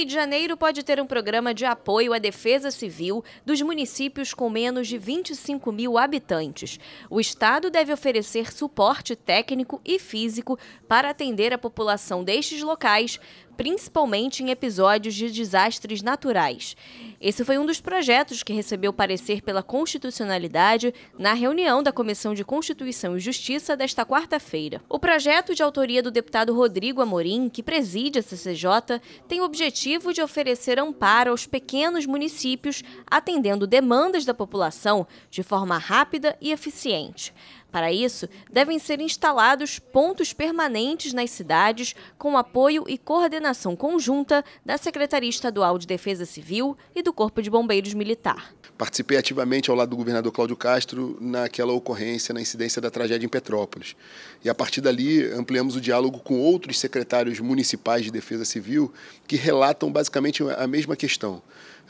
Rio de Janeiro pode ter um programa de apoio à defesa civil dos municípios com menos de 25 mil habitantes. O Estado deve oferecer suporte técnico e físico para atender a população destes locais, principalmente em episódios de desastres naturais. Esse foi um dos projetos que recebeu parecer pela constitucionalidade na reunião da Comissão de Constituição e Justiça desta quarta-feira. O projeto de autoria do deputado Rodrigo Amorim, que preside a CCJ, tem o objetivo de oferecer amparo aos pequenos municípios, atendendo demandas da população de forma rápida e eficiente. Para isso, devem ser instalados pontos permanentes nas cidades com apoio e coordenação conjunta da Secretaria Estadual de Defesa Civil e do Corpo de Bombeiros Militar. Participei ativamente ao lado do governador Cláudio Castro naquela ocorrência, na incidência da tragédia em Petrópolis. E a partir dali, ampliamos o diálogo com outros secretários municipais de Defesa Civil que relatam basicamente a mesma questão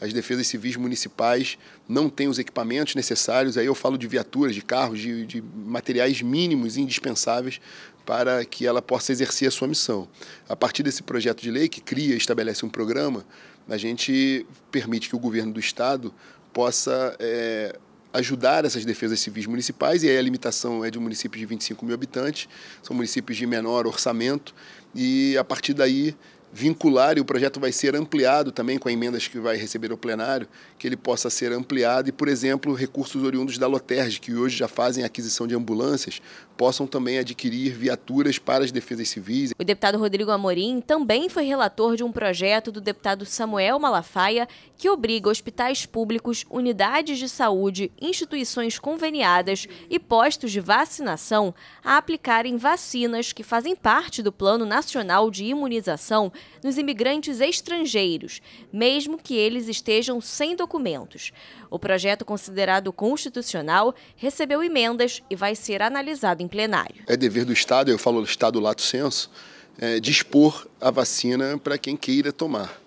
as defesas civis municipais não têm os equipamentos necessários. Aí eu falo de viaturas, de carros, de, de materiais mínimos e indispensáveis para que ela possa exercer a sua missão. A partir desse projeto de lei que cria e estabelece um programa, a gente permite que o governo do Estado possa é, ajudar essas defesas civis municipais, e aí a limitação é de um município de 25 mil habitantes, são municípios de menor orçamento, e a partir daí vincular e o projeto vai ser ampliado também com emendas que vai receber o plenário, que ele possa ser ampliado e, por exemplo, recursos oriundos da Loterge, que hoje já fazem aquisição de ambulâncias, possam também adquirir viaturas para as defesas civis. O deputado Rodrigo Amorim também foi relator de um projeto do deputado Samuel Malafaia que obriga hospitais públicos, unidades de saúde, instituições conveniadas e postos de vacinação a aplicarem vacinas que fazem parte do Plano Nacional de Imunização nos imigrantes estrangeiros, mesmo que eles estejam sem documentos. O projeto considerado constitucional recebeu emendas e vai ser analisado em plenário. É dever do Estado, eu falo Estado lato senso, é, dispor a vacina para quem queira tomar.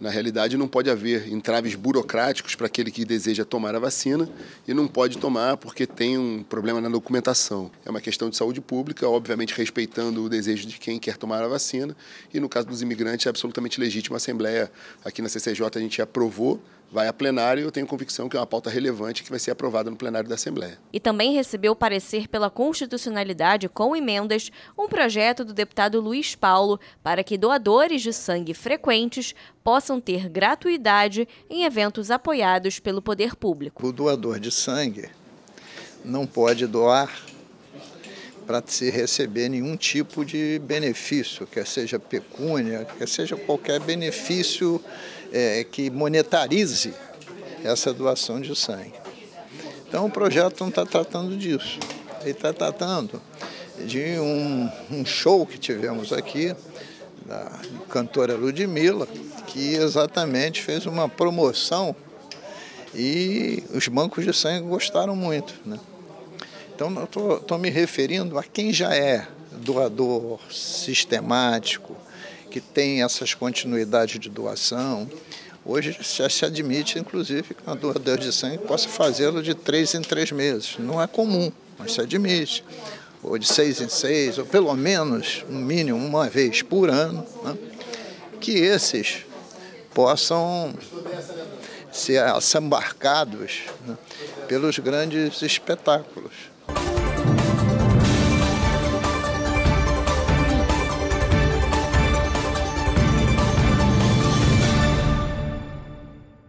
Na realidade, não pode haver entraves burocráticos para aquele que deseja tomar a vacina e não pode tomar porque tem um problema na documentação. É uma questão de saúde pública, obviamente respeitando o desejo de quem quer tomar a vacina. E no caso dos imigrantes, é absolutamente legítima a Assembleia. Aqui na CCJ a gente aprovou, vai a plenário e eu tenho convicção que é uma pauta relevante que vai ser aprovada no plenário da Assembleia. E também recebeu parecer pela constitucionalidade com emendas um projeto do deputado Luiz Paulo para que doadores de sangue frequentes possam possam ter gratuidade em eventos apoiados pelo poder público. O doador de sangue não pode doar para se receber nenhum tipo de benefício, quer seja pecúnia, quer seja qualquer benefício é, que monetarize essa doação de sangue. Então o projeto não está tratando disso, ele está tratando de um, um show que tivemos aqui da cantora Ludmilla, que exatamente fez uma promoção e os bancos de sangue gostaram muito. Né? Então, eu estou me referindo a quem já é doador sistemático, que tem essas continuidades de doação. Hoje já se admite, inclusive, que um doador de sangue possa fazê-lo de três em três meses. Não é comum, mas se admite ou de seis em seis, ou pelo menos, no mínimo, uma vez por ano, né? que esses possam ser assambarcados né? pelos grandes espetáculos.